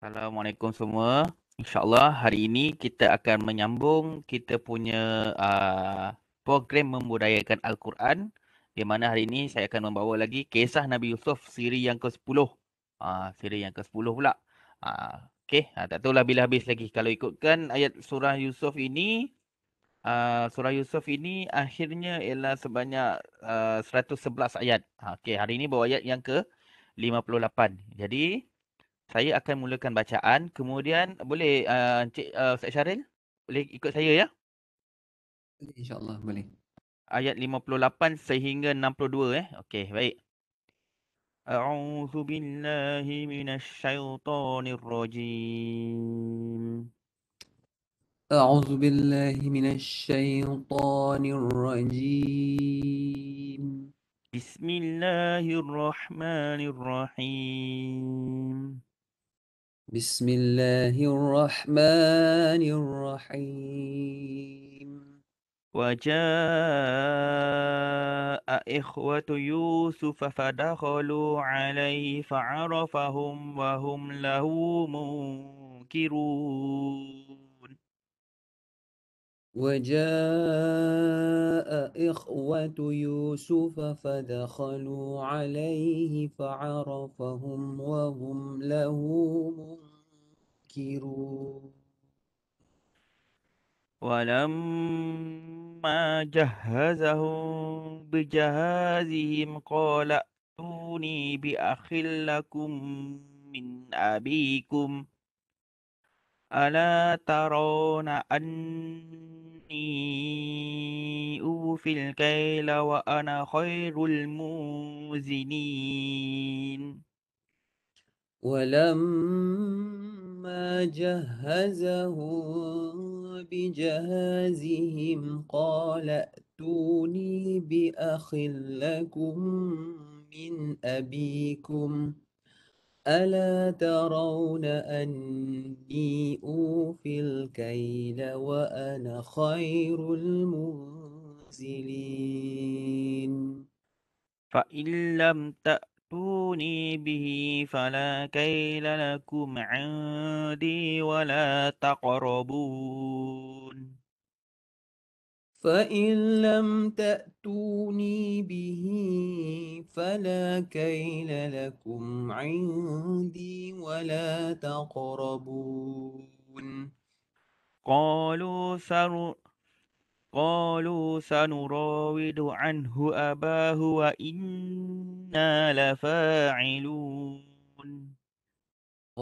Assalamualaikum semua. InsyaAllah hari ini kita akan menyambung kita punya uh, program membudayakan Al-Quran di mana hari ini saya akan membawa lagi kisah Nabi Yusuf siri yang ke-10. Uh, ah, siri yang ke-10 pula. Uh, ah, okay. Uh, tak tahulah bila habis lagi. Kalau ikutkan ayat surah Yusuf ini uh, surah Yusuf ini akhirnya ialah sebanyak uh, 111 ayat. Uh, okay. Hari ini bawa ayat yang ke 58. Jadi saya akan mulakan bacaan. Kemudian boleh uh, Encik uh, Ustaz Syaril? Boleh ikut saya ya? InsyaAllah boleh. Ayat 58 sehingga 62 eh. Okey, baik. أعوذ billahi من الشيطان الرجيم أعوذ بالله من الشيطان الرجيم بسم الله الرحمن بسم الله الرحمن الرحيم وجاء إخوة يوسف فدخلوا عليه فعرفهم وهم له منكرون وجاء إخوة يوسف فدخلوا عليه فعرفهم وهم له منكرون ولما جهزهم بجهازهم قال ائتوني بأخ لكم من أبيكم ألا ترون أني أوفي الكيل وأنا خير الموزنين ولما جهزهم بجهازهم قال ائتوني بأخ لكم من أبيكم ۖ ألا ترون أني أوفي الكيل وأنا خير المنزلين فإن لم تأتوني به فلا كيل لكم عندي ولا تقربون فإن لم تأتوني به فلا كيل لكم عندي ولا تقربون قالوا سر قالوا سنراود عنه أباه وإنا لفاعلون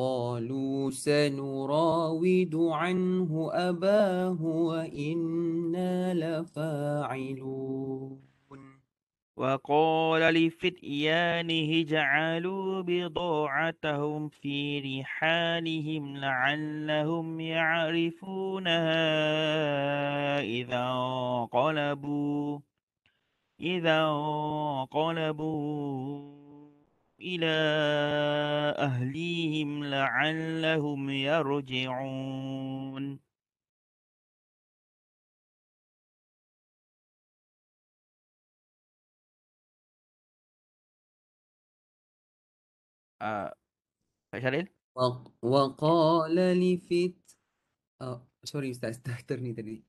قالوا سنراود عنه أباه وإنا لفاعلون وقال لفتيانه جعلوا بضاعتهم في رحالهم لعلهم يعرفونها إذا انقلبوا إذا انقلبوا إلى أهليهم لعلهم يرجعون آه. وقال لفت آه. سوري أستاذ تحترني تدري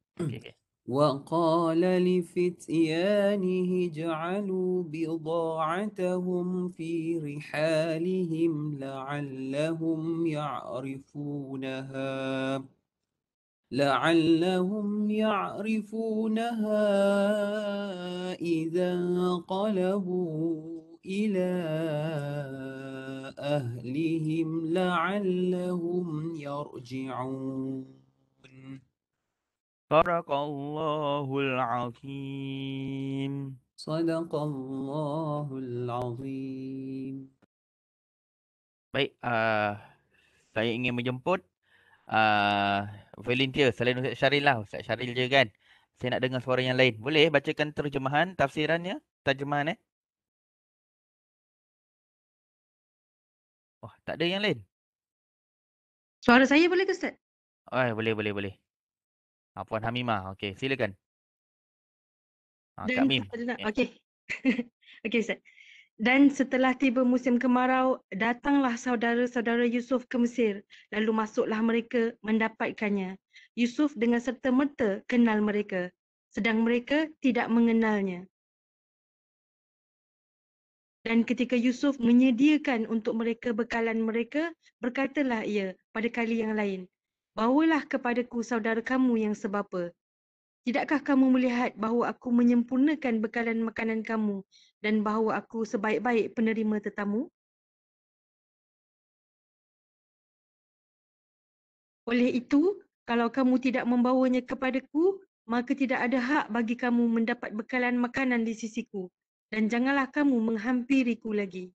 وقال لفتيانه اجعلوا بضاعتهم في رحالهم لعلهم يعرفونها لعلهم يعرفونها إذا انقلبوا إلى أهلهم لعلهم يرجعون صدق الله العظيم صدق الله العظيم Baik, uh, saya ingin menjemput uh, volunteer selain Ustaz Syaril lah. Ustaz Syaril je kan. Saya nak dengar suara yang lain. Boleh eh, bacakan terjemahan, tafsirannya, terjemahan eh. oh, tak ada yang lain. Suara saya boleh ke Ustaz? Oh, boleh, boleh, boleh. Ah, Puan Hamimah, okey, silakan. Ah, Dan, Kak Mim. Okey. okey, Ustaz. Dan setelah tiba musim kemarau, datanglah saudara-saudara Yusuf ke Mesir. Lalu masuklah mereka mendapatkannya. Yusuf dengan serta-merta kenal mereka. Sedang mereka tidak mengenalnya. Dan ketika Yusuf menyediakan untuk mereka bekalan mereka, berkatalah ia pada kali yang lain, Bawalah kepadaku saudara kamu yang sebapa. Tidakkah kamu melihat bahawa aku menyempurnakan bekalan makanan kamu dan bahawa aku sebaik-baik penerima tetamu? Oleh itu, kalau kamu tidak membawanya kepadaku, maka tidak ada hak bagi kamu mendapat bekalan makanan di sisiku dan janganlah kamu menghampiriku lagi.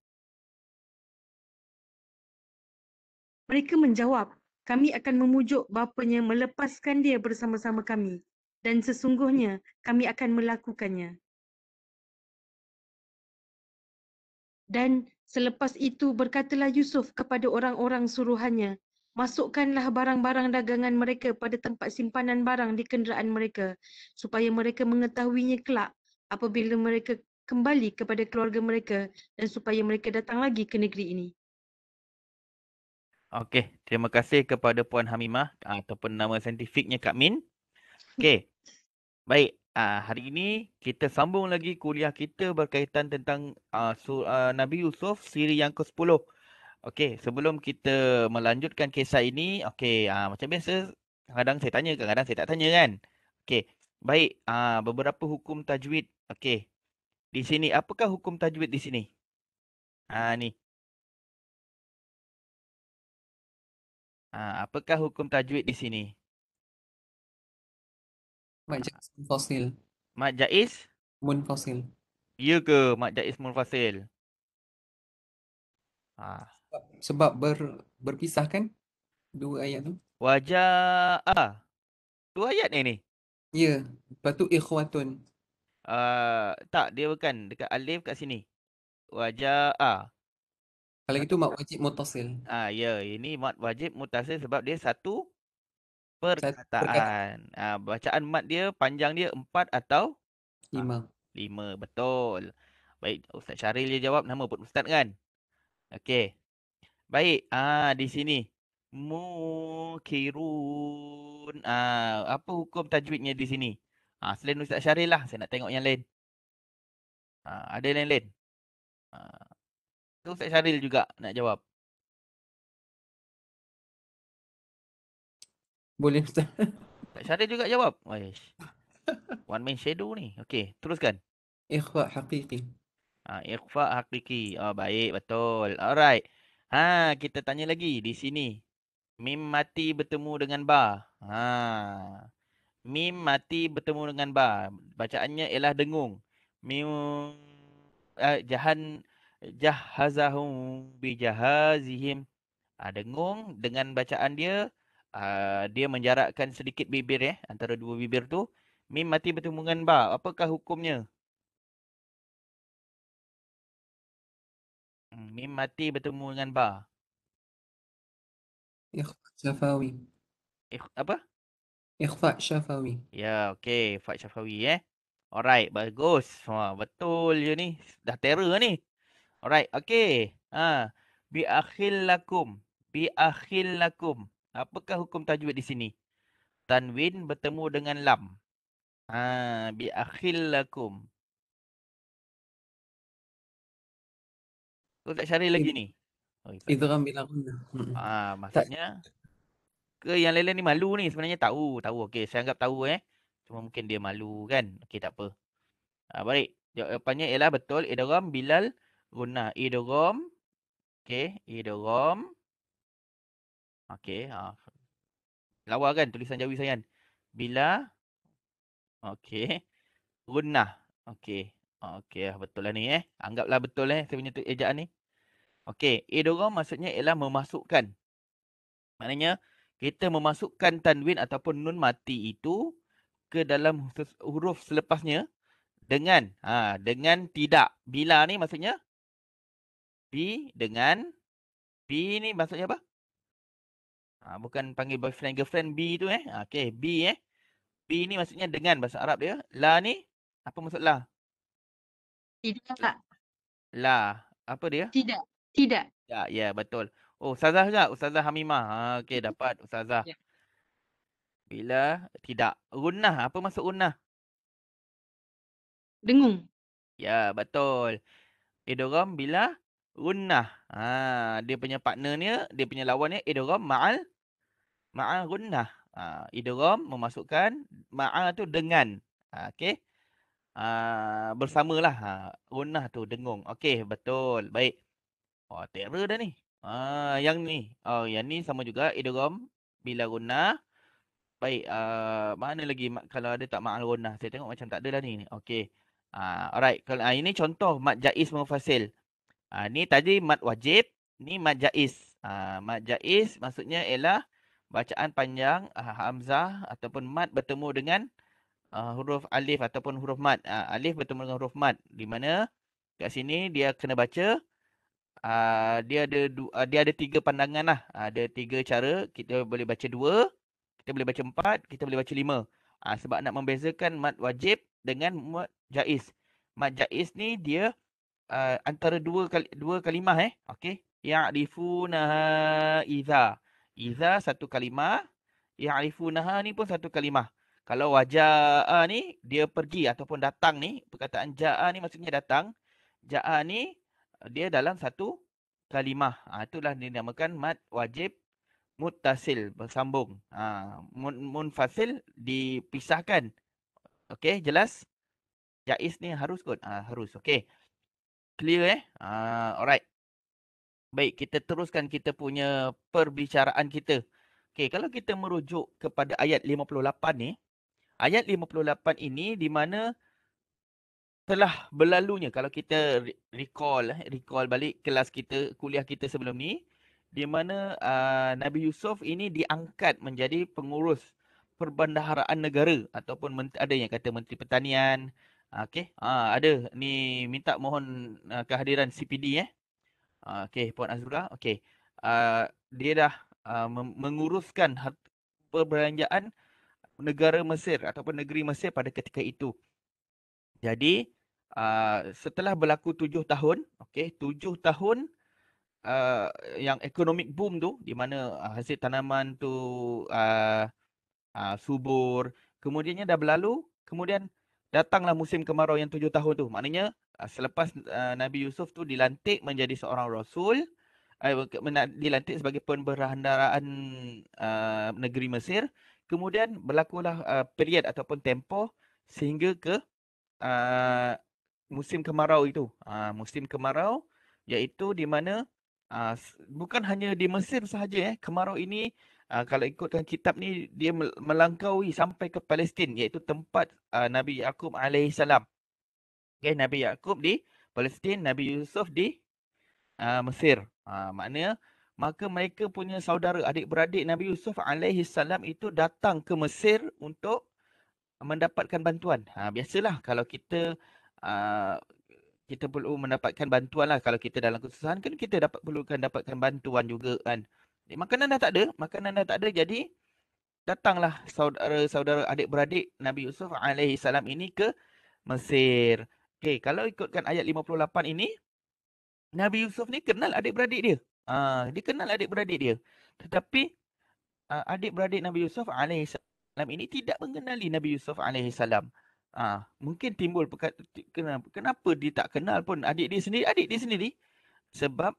Mereka menjawab, kami akan memujuk bapanya melepaskan dia bersama-sama kami dan sesungguhnya kami akan melakukannya. Dan selepas itu berkatalah Yusuf kepada orang-orang suruhannya, masukkanlah barang-barang dagangan mereka pada tempat simpanan barang di kenderaan mereka supaya mereka mengetahuinya kelak apabila mereka kembali kepada keluarga mereka dan supaya mereka datang lagi ke negeri ini. Okey, terima kasih kepada Puan Hamimah ataupun nama saintifiknya Kak Min. Okey. Baik, uh, hari ini kita sambung lagi kuliah kita berkaitan tentang uh, ah, sur, uh, ah, Nabi Yusuf siri yang ke-10. Okey, sebelum kita melanjutkan kisah ini, okey, uh, macam biasa kadang saya tanya, kadang saya tak tanya kan. Okey. Baik, uh, beberapa hukum tajwid. Okey. Di sini apakah hukum tajwid di sini? Ah uh, ni. Ha, apakah hukum tajwid di sini? Mat ah. jaiz munfasil. Mat jaiz? Munfasil. Ya ke mat jaiz munfasil? Ha. Ah. Sebab, sebab ber, berpisah kan dua ayat tu? Wajah ah. Dua ayat ni ni. Ya, lepas tu ikhwatun. Uh, tak, dia bukan dekat alif kat sini. Wajah ah. Kalau gitu mad wajib mutasil. Ah ya, ini mad wajib mutasil sebab dia satu perkataan. Ah bacaan mad dia panjang dia empat atau ah, lima. Ha, lima betul. Baik, Ustaz Syaril dia jawab nama pun Ustaz kan? Okey. Baik, ah di sini mukirun. Ah apa hukum tajwidnya di sini? Ah selain Ustaz Syaril lah, saya nak tengok yang lain. Ah ada yang lain? Ah Tu Fat Syaril juga nak jawab. Boleh Ustaz. Fat Syaril juga jawab. Wesh. One man shadow ni. Okey, teruskan. Ikhfa hakiki. Ha, ah, ikhfa hakiki. Oh, baik, betul. Alright. Ha, kita tanya lagi di sini. Mim mati bertemu dengan ba. Ha. Mim mati bertemu dengan ba. Bacaannya ialah dengung. Mim uh, eh, jahan jahazahum bi jahazihim. Ha, ah, dengung dengan bacaan dia uh, dia menjarakkan sedikit bibir eh antara dua bibir tu. Mim mati bertumbungan ba. Apakah hukumnya? Hmm, mim mati bertemu dengan ba. Ikhfa syafawi. Ikh, apa? Ikhfa syafawi. Ya, okey. Ikhfa syafawi eh. Alright, bagus. Ha, betul je ni. Dah terror ni. Alright, okay. Ha. Bi akhil lakum. Bi akhil lakum. Apakah hukum tajwid di sini? Tanwin bertemu dengan lam. Ha. Bi akhil lakum. Kau tak cari lagi ni? Oh, kan bila guna. Ha, maksudnya ke yang lain-lain ni malu ni sebenarnya tahu, tahu. Okey, saya anggap tahu eh. Cuma mungkin dia malu kan. Okey, tak apa. Ha, baik. Jawapannya ialah betul idgham bilal guna idrom. Okey, idrom. Okey, ha. Lawa kan tulisan jawi saya kan? Bila Okey. Guna. Okey. Okey, betul lah ni eh. Anggaplah betul eh saya punya ejaan ni. Okey, idrom maksudnya ialah memasukkan. Maknanya kita memasukkan tanwin ataupun nun mati itu ke dalam huruf selepasnya dengan ha, dengan tidak bila ni maksudnya P dengan P ni maksudnya apa? Ha, bukan panggil boyfriend girlfriend B tu eh. Ha, okay B eh. B ni maksudnya dengan bahasa Arab dia. La ni apa maksud la? Tidak tak. La. Apa dia? Tidak. Tidak. Ya, ya betul. Oh, Ustazah juga. Ustazah Hamimah. Ha, okay dapat Ustazah. Ya. Bila tidak. Runah. Apa maksud runah? Dengung. Ya, betul. Eh, diorang bila gunnah. Ha, dia punya partnernya, dia punya lawannya idgham ma'al ma'al gunnah. Ha, idgham memasukkan ma'al tu dengan. Ha, okey. Ha, bersamalah ha, gunnah tu dengung. Okey, betul. Baik. Oh, terror dah ni. Ha, yang ni. Oh, yang ni sama juga idgham bila gunnah. Baik, uh, mana lagi kalau ada tak ma'al gunnah. Saya tengok macam tak ada lah ni. Okey. Uh, alright, kalau uh, ini contoh mad jaiz mufasil. Uh, ni tadi mat wajib, ni mat jaiz. Uh, ha, mat jaiz maksudnya ialah bacaan panjang uh, hamzah ataupun mat bertemu dengan uh, huruf alif ataupun huruf mat. Uh, alif bertemu dengan huruf mat. Di mana kat sini dia kena baca uh, dia ada du- dia ada tiga pandangan lah. Uh, ada tiga cara kita boleh baca dua, kita boleh baca empat, kita boleh baca lima. Uh, sebab nak membezakan mat wajib dengan mat jaiz. Mat jaiz ni dia uh, antara dua kali dua kalimah eh okey ya'rifunaha Iza Iza satu kalimah ya'rifunaha ni pun satu kalimah kalau waja'a ni dia pergi ataupun datang ni perkataan ja'a ni maksudnya datang ja'a ni dia dalam satu kalimah ha, itulah dinamakan mad wajib muttasil bersambung ha, mun, munfasil dipisahkan okey jelas jaiz ni harus kot ha, harus okey Clear eh? Uh, alright. Baik, kita teruskan kita punya perbicaraan kita. Okay, kalau kita merujuk kepada ayat 58 ni. Ayat 58 ini di mana telah berlalunya. Kalau kita recall eh, recall balik kelas kita, kuliah kita sebelum ni. Di mana uh, Nabi Yusuf ini diangkat menjadi pengurus perbendaharaan negara. Ataupun ada yang kata Menteri Pertanian. Okey. Ha, ada ni minta mohon uh, kehadiran CPD eh. Ha, Okey Puan Azura. Okey. Uh, dia dah uh, menguruskan perbelanjaan negara Mesir ataupun negeri Mesir pada ketika itu. Jadi uh, setelah berlaku tujuh tahun, okay, tujuh tahun uh, yang economic boom tu di mana uh, hasil tanaman tu uh, uh, subur, kemudiannya dah berlalu, kemudian datanglah musim kemarau yang tujuh tahun tu. Maknanya ah, selepas ah, Nabi Yusuf tu dilantik menjadi seorang rasul, ah, dilantik sebagai pemberhandaraan negeri Mesir, kemudian berlakulah uh, period ataupun tempoh sehingga ke musim kemarau itu. musim kemarau iaitu di mana bukan hanya di Mesir sahaja eh, kemarau ini Uh, kalau ikutkan kitab ni dia melangkaui sampai ke Palestin iaitu tempat uh, Nabi Yakub alaihi Okay, Nabi Yakub di Palestin, Nabi Yusuf di uh, Mesir. Ha uh, makna maka mereka punya saudara adik-beradik Nabi Yusuf alaihi itu datang ke Mesir untuk mendapatkan bantuan. uh, biasalah kalau kita uh, kita perlu mendapatkan bantuan lah kalau kita dalam kesusahan kan kita dapat perlukan dapatkan bantuan juga kan. Makanan dah tak ada, makanan dah tak ada jadi datanglah saudara-saudara adik-beradik Nabi Yusuf alaihi salam ini ke Mesir. Okay, kalau ikutkan ayat 58 ini Nabi Yusuf ni kenal adik-beradik dia. Ha, dia kenal adik-beradik dia. Tetapi ha, adik-beradik Nabi Yusuf alaihi salam ini tidak mengenali Nabi Yusuf alaihi salam. Ha, mungkin timbul kenapa dia tak kenal pun adik dia sendiri, adik dia sendiri sebab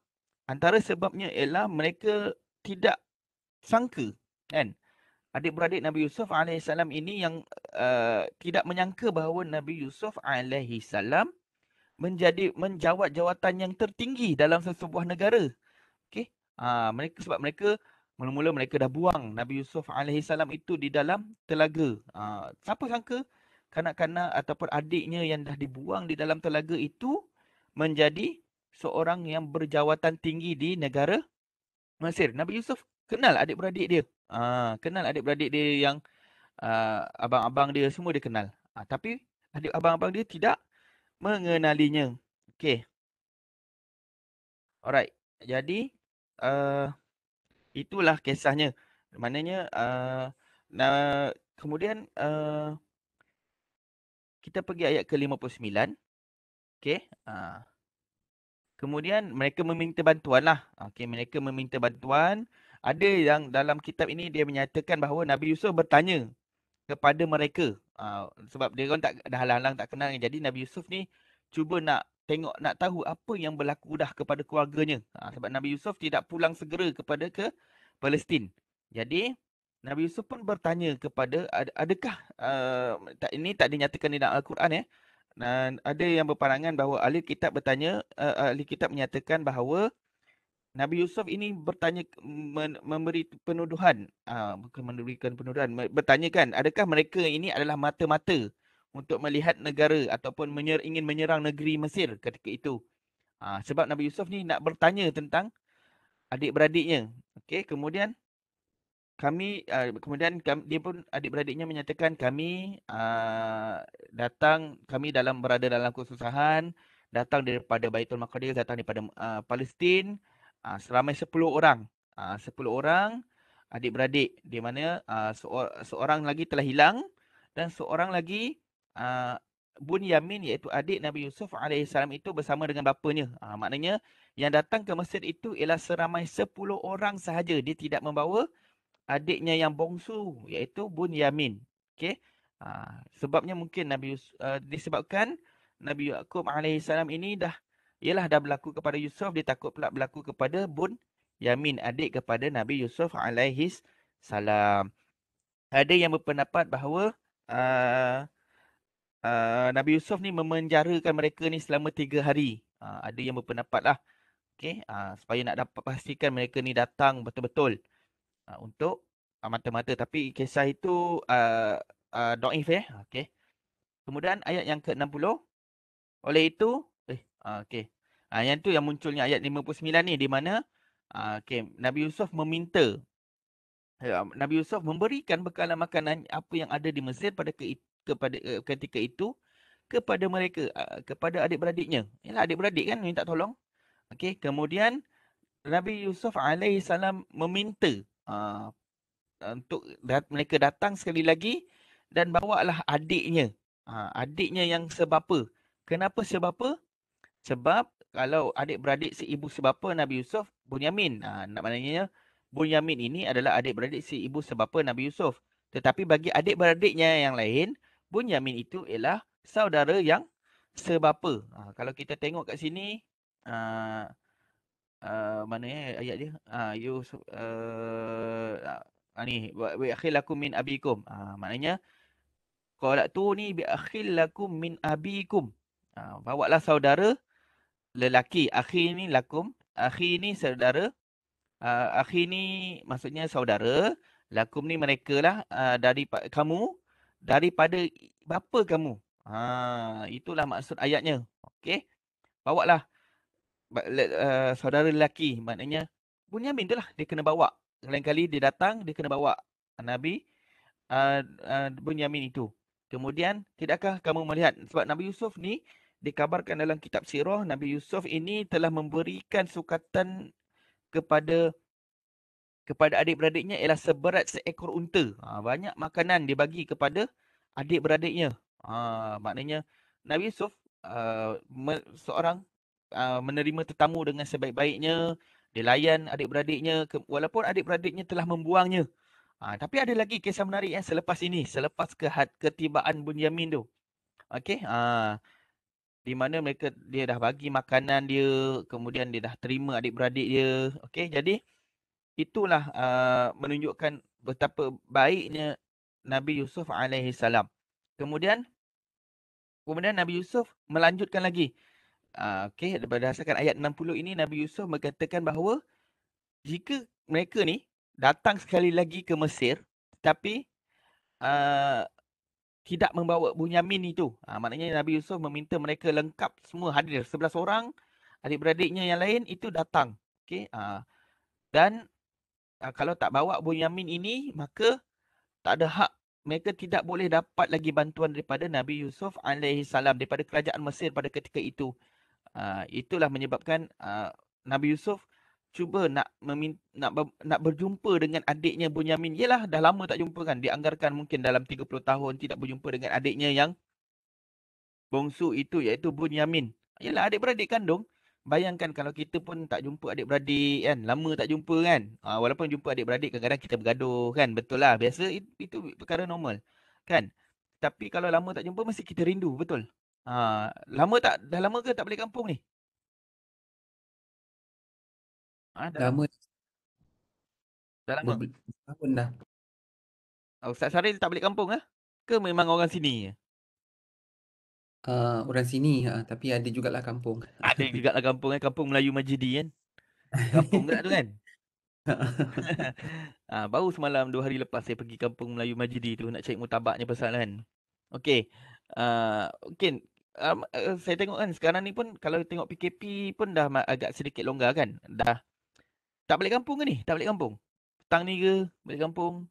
antara sebabnya ialah mereka tidak sangka kan adik-beradik Nabi Yusuf alaihi salam ini yang uh, tidak menyangka bahawa Nabi Yusuf alaihi salam menjadi menjawat jawatan yang tertinggi dalam sebuah negara. Okey. Uh, mereka sebab mereka mula-mula mereka dah buang Nabi Yusuf alaihi salam itu di dalam telaga. Uh, siapa sangka kanak-kanak ataupun adiknya yang dah dibuang di dalam telaga itu menjadi seorang yang berjawatan tinggi di negara Mesir. Nabi Yusuf kenal adik-beradik dia. Ha, kenal adik-beradik dia yang uh, abang-abang dia semua dia kenal. Ha, tapi adik abang-abang dia tidak mengenalinya. Okey. Alright. Jadi uh, itulah kisahnya. Maknanya uh, nah, kemudian uh, kita pergi ayat ke-59. Okey. Uh, kemudian mereka meminta bantuan lah. Okay, mereka meminta bantuan. Ada yang dalam kitab ini dia menyatakan bahawa Nabi Yusuf bertanya kepada mereka. Uh, sebab dia orang tak, dah halang-halang tak kenal. Jadi Nabi Yusuf ni cuba nak tengok, nak tahu apa yang berlaku dah kepada keluarganya. Uh, sebab Nabi Yusuf tidak pulang segera kepada ke Palestin. Jadi Nabi Yusuf pun bertanya kepada adakah uh, ini tak dinyatakan di dalam Al-Quran ya. Eh? Dan ada yang berpandangan bahawa ahli kitab bertanya, uh, ahli kitab menyatakan bahawa Nabi Yusuf ini bertanya men, memberi penuduhan, ah, bukan memberikan penuduhan, bertanyakan adakah mereka ini adalah mata-mata untuk melihat negara ataupun menyer, ingin menyerang negeri Mesir ketika itu? Uh, sebab Nabi Yusuf ni nak bertanya tentang adik-beradiknya. Okey, kemudian kami uh, kemudian kami, dia pun adik-beradiknya menyatakan kami uh, datang kami dalam berada dalam kesusahan datang daripada Baitul Maqdis datang daripada uh, Palestin uh, seramai 10 orang uh, 10 orang adik-beradik di mana uh, seor- seorang lagi telah hilang dan seorang lagi uh, Bun Yamin iaitu adik Nabi Yusuf AS itu bersama dengan bapanya. Ha, maknanya yang datang ke masjid itu ialah seramai 10 orang sahaja. Dia tidak membawa adiknya yang bongsu iaitu Bun Yamin. Okey. Ha, sebabnya mungkin Nabi Yus- uh, disebabkan Nabi Yaakob alaihi salam ini dah ialah dah berlaku kepada Yusuf dia takut pula berlaku kepada Bun Yamin adik kepada Nabi Yusuf alaihi salam. Ada yang berpendapat bahawa uh, uh, Nabi Yusuf ni memenjarakan mereka ni selama tiga hari. Uh, ada yang berpendapat lah. Okay. Uh, ha, supaya nak dapat pastikan mereka ni datang betul-betul uh, untuk uh, mata-mata tapi kisah itu uh, uh, doif eh okey kemudian ayat yang ke-60 oleh itu eh uh, okey uh, yang tu yang munculnya ayat 59 ni di mana uh, okey Nabi Yusuf meminta eh, Nabi Yusuf memberikan bekalan makanan apa yang ada di Mesir pada ke, kepada eh, ketika itu kepada mereka kepada adik-beradiknya ialah adik-beradik kan minta tolong okey kemudian Nabi Yusuf alaihi salam meminta uh, untuk dat- mereka datang sekali lagi dan bawalah adiknya. Uh, adiknya yang sebapa. Kenapa sebapa? Sebab kalau adik-beradik si ibu sebapa Nabi Yusuf, Bunyamin. Uh, nak maknanya, Bunyamin ini adalah adik-beradik si ibu sebapa Nabi Yusuf. Tetapi bagi adik-beradiknya yang lain, Bunyamin itu ialah saudara yang sebapa. Uh, kalau kita tengok kat sini, uh, Eh, mana eh ayat dia ha you uh, ha, ni bi akhilakum min abikum ha ah, maknanya qolat tu ni bi akhilakum min abikum ha bawalah saudara lelaki akhi ni lakum akhi ni saudara uh, akhi ni maksudnya saudara lakum ni mereka lah uh, ah, dari kamu daripada bapa kamu ha itulah maksud ayatnya okey bawalah uh, saudara lelaki maknanya Bunyamin itulah dia kena bawa lain kali dia datang dia kena bawa Nabi uh, uh, Bunyamin itu kemudian tidakkah kamu melihat sebab Nabi Yusuf ni dikabarkan dalam kitab sirah Nabi Yusuf ini telah memberikan sukatan kepada kepada adik-beradiknya ialah seberat seekor unta. Ha, banyak makanan dia bagi kepada adik-beradiknya. Ha, maknanya Nabi Yusuf uh, seorang Uh, menerima tetamu dengan sebaik-baiknya, dia layan adik-beradiknya walaupun adik-beradiknya telah membuangnya. Ha, tapi ada lagi kisah menarik eh selepas ini, selepas ke ketibaan Bunyamin tu. Okey, ha, di mana mereka dia dah bagi makanan dia, kemudian dia dah terima adik-beradik dia. Okey, jadi itulah uh, menunjukkan betapa baiknya Nabi Yusuf alaihi Kemudian kemudian Nabi Yusuf melanjutkan lagi. Ah, okay, daripada berdasarkan ayat 60 ini Nabi Yusuf mengatakan bahawa jika mereka ni datang sekali lagi ke Mesir tapi uh, ah, tidak membawa Bunyamin itu. Ha, maknanya Nabi Yusuf meminta mereka lengkap semua hadir. 11 orang adik-beradiknya yang lain itu datang. Okay. Ha, dan ha, kalau tak bawa Bunyamin ini maka tak ada hak mereka tidak boleh dapat lagi bantuan daripada Nabi Yusuf alaihi salam daripada kerajaan Mesir pada ketika itu. Ah, itulah menyebabkan uh, Nabi Yusuf cuba nak nak ber- nak berjumpa dengan adiknya Bunyamin. Yalah dah lama tak jumpa kan. Dianggarkan mungkin dalam 30 tahun tidak berjumpa dengan adiknya yang bongsu itu iaitu Bunyamin. Yalah adik beradik kandung. Bayangkan kalau kita pun tak jumpa adik beradik kan. Lama tak jumpa kan. Ha, walaupun jumpa adik beradik kadang-kadang kita bergaduh kan. Betul lah. Biasa itu, itu perkara normal. Kan. Tapi kalau lama tak jumpa mesti kita rindu. Betul. Ha, lama tak? Dah lama ke tak balik kampung ni? Ha, dah lama. Dah lama? Tahun dah. Oh, Ustaz Syaril tak balik kampung ah? Ke memang orang sini? Uh, orang sini uh, tapi ada jugalah kampung. Ada jugalah kampung kan. Eh? Kampung Melayu Majidi kan. Kampung tak tu kan? ha, baru semalam dua hari lepas saya pergi kampung Melayu Majidi tu nak cari mutabaknya pasal kan. Okay. Uh, okay um, saya tengok kan sekarang ni pun kalau tengok PKP pun dah agak sedikit longgar kan. Dah tak balik kampung ke ni? Tak balik kampung? Tang ni ke balik kampung?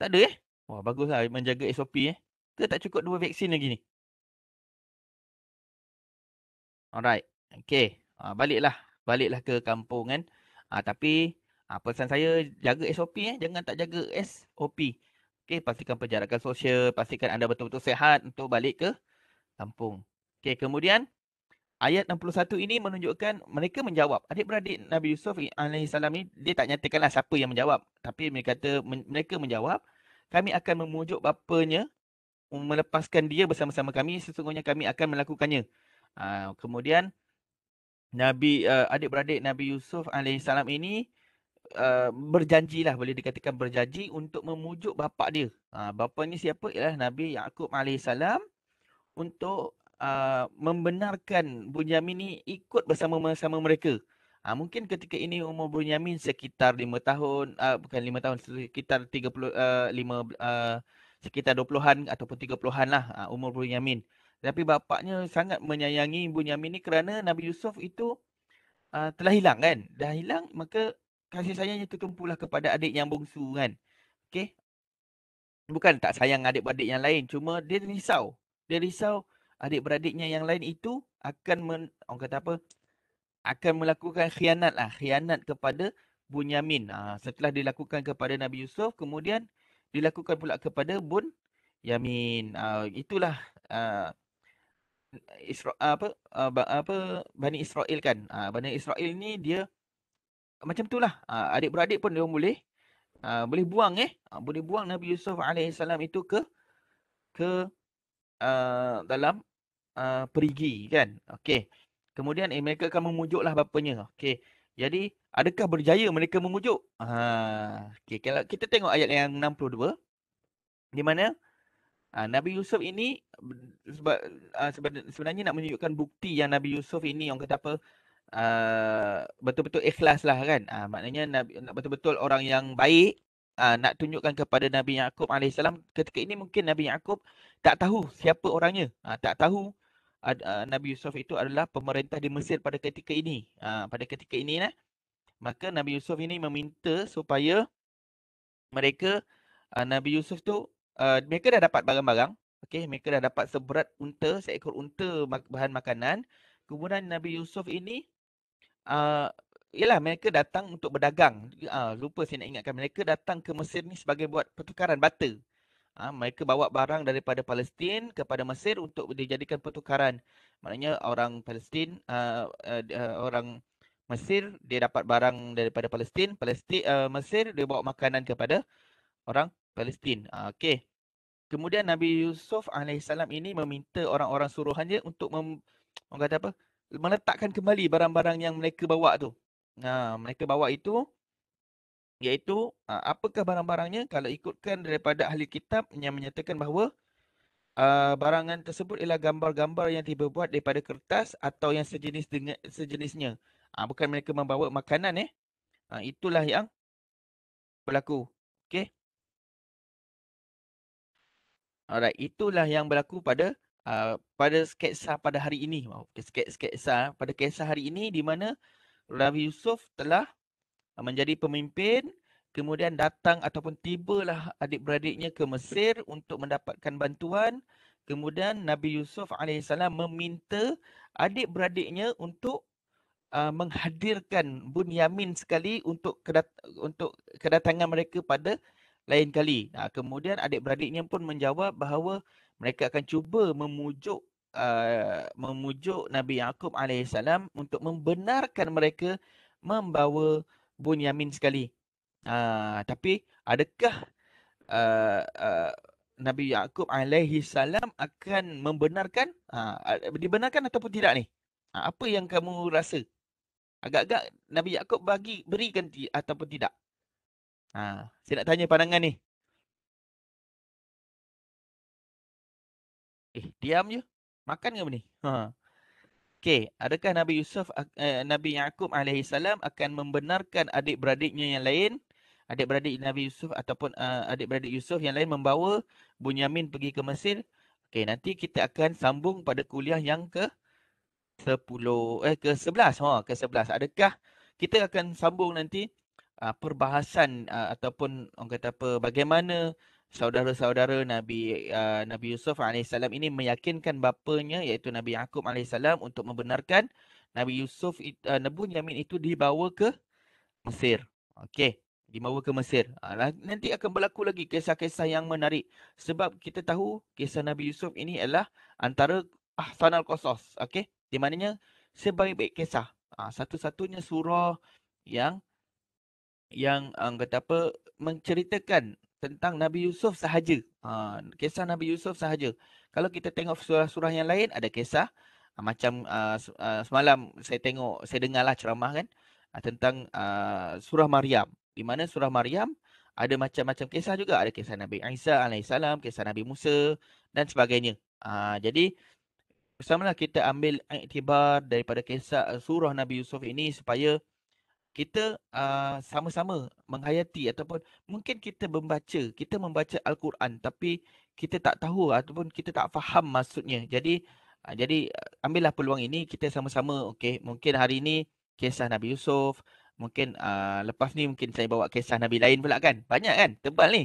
Tak ada eh? Wah bagus lah menjaga SOP eh. Ke tak cukup dua vaksin lagi ni? Alright. Okay. Ha, baliklah. Baliklah ke kampung kan. Ha, tapi ha, pesan saya jaga SOP eh. Jangan tak jaga SOP. Okey, pastikan penjarakan sosial, pastikan anda betul-betul sehat untuk balik ke kampung. Okay, kemudian ayat 61 ini menunjukkan mereka menjawab. Adik-beradik Nabi Yusuf alaihi ini dia tak nyatakanlah siapa yang menjawab, tapi mereka kata mereka menjawab, kami akan memujuk bapanya melepaskan dia bersama-sama kami sesungguhnya kami akan melakukannya. Uh, kemudian Nabi uh, adik-beradik Nabi Yusuf alaihi ini Eh, berjanji lah boleh dikatakan berjanji untuk memujuk bapa dia. Ha, bapa ni siapa? Ialah Nabi Yaakob AS untuk uh, membenarkan Bunyamin ni ikut bersama-sama mereka. Ha, mungkin ketika ini umur Bunyamin sekitar 5 tahun, uh, bukan 5 tahun, sekitar 30, uh, 5, uh, sekitar 20-an ataupun 30-an lah uh, umur Bunyamin. Tapi bapaknya sangat menyayangi Bunyamin ni kerana Nabi Yusuf itu uh, telah hilang kan. Dah hilang maka kasih sayangnya tertumpulah kepada adik yang bongsu kan. Okey. Bukan tak sayang adik-beradik yang lain, cuma dia risau. Dia risau adik-beradiknya yang lain itu akan men, orang kata apa? akan melakukan khianat lah, khianat kepada Bunyamin. Ha, setelah dilakukan kepada Nabi Yusuf, kemudian dilakukan pula kepada Bun Yamin. Ha, ah, itulah ha, Isra, apa, ha, apa Bani Israel kan. Ha, Bani Israel ni dia macam tu lah. Ah, adik-beradik pun dia boleh. Ah, boleh buang eh. Ah, boleh buang Nabi Yusuf AS itu ke. Ke. Uh, dalam. Uh, perigi kan. Okey. Kemudian eh, mereka akan memujuk lah bapanya. Okey. Jadi adakah berjaya mereka memujuk? Ha. Uh, Okey. Kalau kita tengok ayat yang 62. Di mana. Uh, Nabi Yusuf ini. Sebab, uh, sebenarnya nak menunjukkan bukti yang Nabi Yusuf ini. Yang kata apa uh, betul-betul ikhlas lah kan. Uh, maknanya Nabi, betul-betul orang yang baik uh, nak tunjukkan kepada Nabi Yaakob AS. Ketika ini mungkin Nabi Yaakob tak tahu siapa orangnya. Uh, tak tahu uh, Nabi Yusuf itu adalah pemerintah di Mesir pada ketika ini. Uh, pada ketika ini lah. Maka Nabi Yusuf ini meminta supaya mereka, uh, Nabi Yusuf tu, uh, mereka dah dapat barang-barang. Okay, mereka dah dapat seberat unta, seekor unta bahan makanan. Kemudian Nabi Yusuf ini ialah ah, mereka datang untuk berdagang. Uh, lupa saya nak ingatkan mereka datang ke Mesir ni sebagai buat pertukaran bata. Ha, mereka bawa barang daripada Palestin kepada Mesir untuk dijadikan pertukaran. Maknanya orang Palestin uh, uh, uh, orang Mesir dia dapat barang daripada Palestin, Palestin uh, Mesir dia bawa makanan kepada orang Palestin. Uh, Okey. Kemudian Nabi Yusuf alaihissalam ini meminta orang-orang suruhannya untuk mem, orang kata apa? meletakkan kembali barang-barang yang mereka bawa tu. Ha, mereka bawa itu iaitu ha, apakah barang-barangnya kalau ikutkan daripada ahli kitab yang menyatakan bahawa uh, barangan tersebut ialah gambar-gambar yang dibuat daripada kertas atau yang sejenis dengan sejenisnya. Ha, bukan mereka membawa makanan eh. Ha, itulah yang berlaku. Okey. Alright, itulah yang berlaku pada uh, pada sketsa pada hari ini sketsa ah, pada kisah hari ini di mana Nabi Yusuf telah menjadi pemimpin kemudian datang ataupun tibalah adik-beradiknya ke Mesir untuk mendapatkan bantuan kemudian Nabi Yusuf alaihissalam meminta adik-beradiknya untuk uh, menghadirkan Bunyamin sekali untuk kedat- untuk kedatangan mereka pada lain kali. Nah, kemudian adik-beradiknya pun menjawab bahawa mereka akan cuba memujuk uh, memujuk Nabi Yaakob AS untuk membenarkan mereka membawa Bunyamin sekali. Uh, tapi adakah uh, uh, Nabi Yaakob AS akan membenarkan, uh, dibenarkan ataupun tidak ni? Uh, apa yang kamu rasa? Agak-agak Nabi Yaakob bagi berikan t- ataupun tidak? Uh, saya nak tanya pandangan ni Eh, diam je. Makan ke apa ni? Ha. Okey, adakah Nabi Yusuf uh, Nabi Yaakob alaihi salam akan membenarkan adik-beradiknya yang lain, adik-beradik Nabi Yusuf ataupun uh, adik-beradik Yusuf yang lain membawa Bunyamin pergi ke Mesir? Okey, nanti kita akan sambung pada kuliah yang ke 10 eh ke 11. Ha, ke 11. Adakah kita akan sambung nanti uh, perbahasan uh, ataupun orang kata apa bagaimana saudara-saudara Nabi uh, Nabi Yusuf AS ini meyakinkan bapanya iaitu Nabi Yaakob AS untuk membenarkan Nabi Yusuf uh, Nebun Yamin itu dibawa ke Mesir. Okey, dibawa ke Mesir. Uh, lah, nanti akan berlaku lagi kisah-kisah yang menarik. Sebab kita tahu kisah Nabi Yusuf ini adalah antara Ahsanal Qasas. Okey, di mananya sebaik-baik kisah. Uh, satu-satunya surah yang yang um, kata apa menceritakan tentang Nabi Yusuf sahaja. Ha, kisah Nabi Yusuf sahaja. Kalau kita tengok surah-surah yang lain, ada kisah. Ha, macam uh, uh, semalam saya tengok, saya dengarlah ceramah kan. Uh, tentang uh, surah Maryam. Di mana surah Maryam ada macam-macam kisah juga. Ada kisah Nabi Isa AS, kisah Nabi Musa dan sebagainya. Ha, jadi, bersamalah kita ambil iktibar daripada kisah surah Nabi Yusuf ini supaya kita uh, sama-sama menghayati ataupun mungkin kita membaca, kita membaca Al-Quran tapi kita tak tahu ataupun kita tak faham maksudnya. Jadi uh, jadi ah, ambillah peluang ini kita sama-sama okey mungkin hari ini kisah Nabi Yusuf, mungkin uh, lepas ni mungkin saya bawa kisah Nabi lain pula kan. Banyak kan? Tebal ni.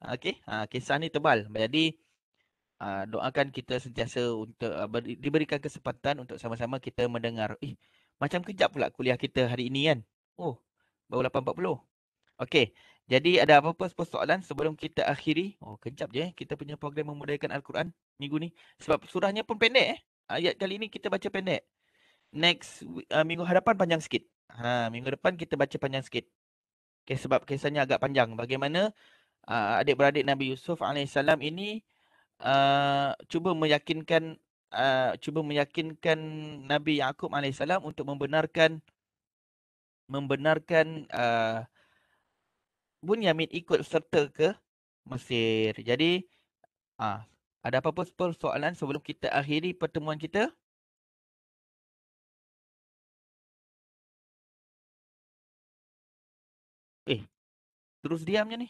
Okey, uh, kisah ni tebal. Jadi uh, doakan kita sentiasa untuk uh, ber- diberikan kesempatan untuk sama-sama kita mendengar. Eh, macam kejap pula kuliah kita hari ini kan. Oh, baru 8.40. Okey. Jadi ada apa-apa persoalan sebelum kita akhiri? Oh, kejap je eh. Kita punya program memudahkan Al-Quran minggu ni. Sebab surahnya pun pendek eh. Ayat kali ni kita baca pendek. Next, uh, minggu hadapan panjang sikit. Ha, minggu depan kita baca panjang sikit. Okay, sebab kisahnya agak panjang. Bagaimana uh, adik-beradik Nabi Yusuf AS ini uh, cuba meyakinkan uh, cuba meyakinkan Nabi Yaakob AS untuk membenarkan membenarkan uh, Bunyamin ikut serta ke Mesir. Jadi uh, ada apa-apa soalan sebelum kita akhiri pertemuan kita? Eh, terus diamnya ni.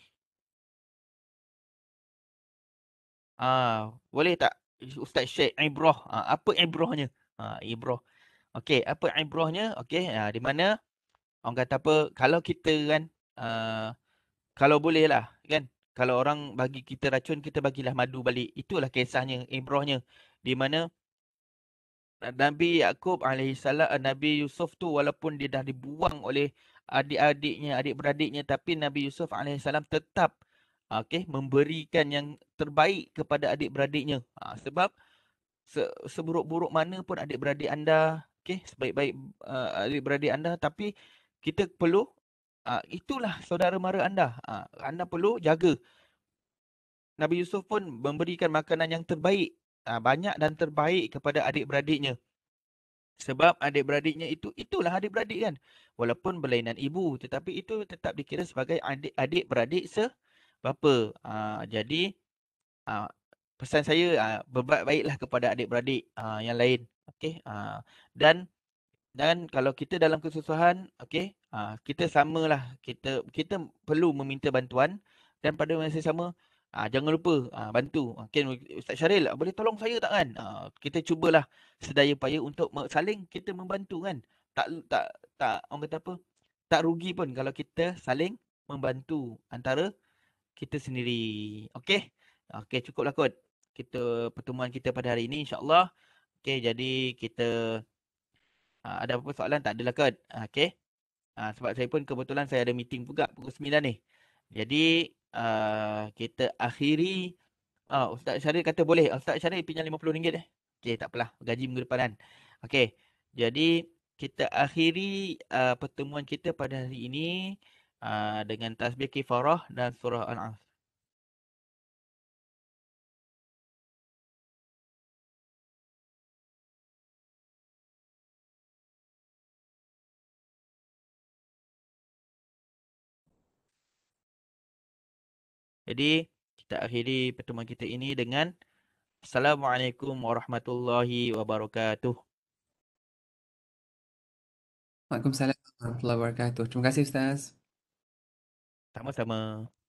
Ah, boleh tak Ustaz Syekh Ibrah? Uh, apa Ibrahnya? Ah, uh, Ibrah. Okey, apa Ibrahnya? Okey, uh, di mana? orang kata apa kalau kita kan uh, kalau boleh lah kan kalau orang bagi kita racun kita bagilah madu balik itulah kisahnya ibrahnya di mana Nabi Yaakob alaihi eh, Nabi Yusuf tu walaupun dia dah dibuang oleh adik-adiknya adik-beradiknya tapi Nabi Yusuf alaihi tetap okay memberikan yang terbaik kepada adik-beradiknya ha, sebab se- seburuk-buruk mana pun adik-beradik anda okay sebaik-baik uh, adik-beradik anda tapi kita perlu ah, itulah saudara mara anda ah, anda perlu jaga Nabi Yusuf pun memberikan makanan yang terbaik ah, banyak dan terbaik kepada adik-beradiknya sebab adik-beradiknya itu itulah adik-beradik kan walaupun berlainan ibu tetapi itu tetap dikira sebagai adik-adik beradik sebapa jadi pesan saya uh, baiklah kepada adik-beradik yang lain okey dan dan kalau kita dalam kesusahan okey ha, kita samalah kita kita perlu meminta bantuan dan pada masa yang sama ha, jangan lupa ha, bantu okey ustaz Syaril boleh tolong saya tak kan ha, kita cubalah sedaya upaya untuk saling kita membantu kan tak tak tak orang kata apa tak rugi pun kalau kita saling membantu antara kita sendiri okey okey cukuplah kot kita pertemuan kita pada hari ini insyaallah okey jadi kita Uh, ada apa-apa soalan tak adalah kot. Ah, okay. Uh, ah, sebab saya pun kebetulan saya ada meeting juga pukul 9 ni. Jadi uh, kita akhiri. Uh, Ustaz Syarif kata boleh. Ustaz Syarif pinjam RM50 eh. Okay tak takpelah. Gaji minggu depan kan. Okay. Jadi kita akhiri uh, pertemuan kita pada hari ini uh, dengan tasbih kifarah dan surah Al-Asr. Jadi kita akhiri pertemuan kita ini dengan Assalamualaikum warahmatullahi wabarakatuh. Waalaikumsalam warahmatullahi wabarakatuh. Terima kasih Ustaz. Sama-sama.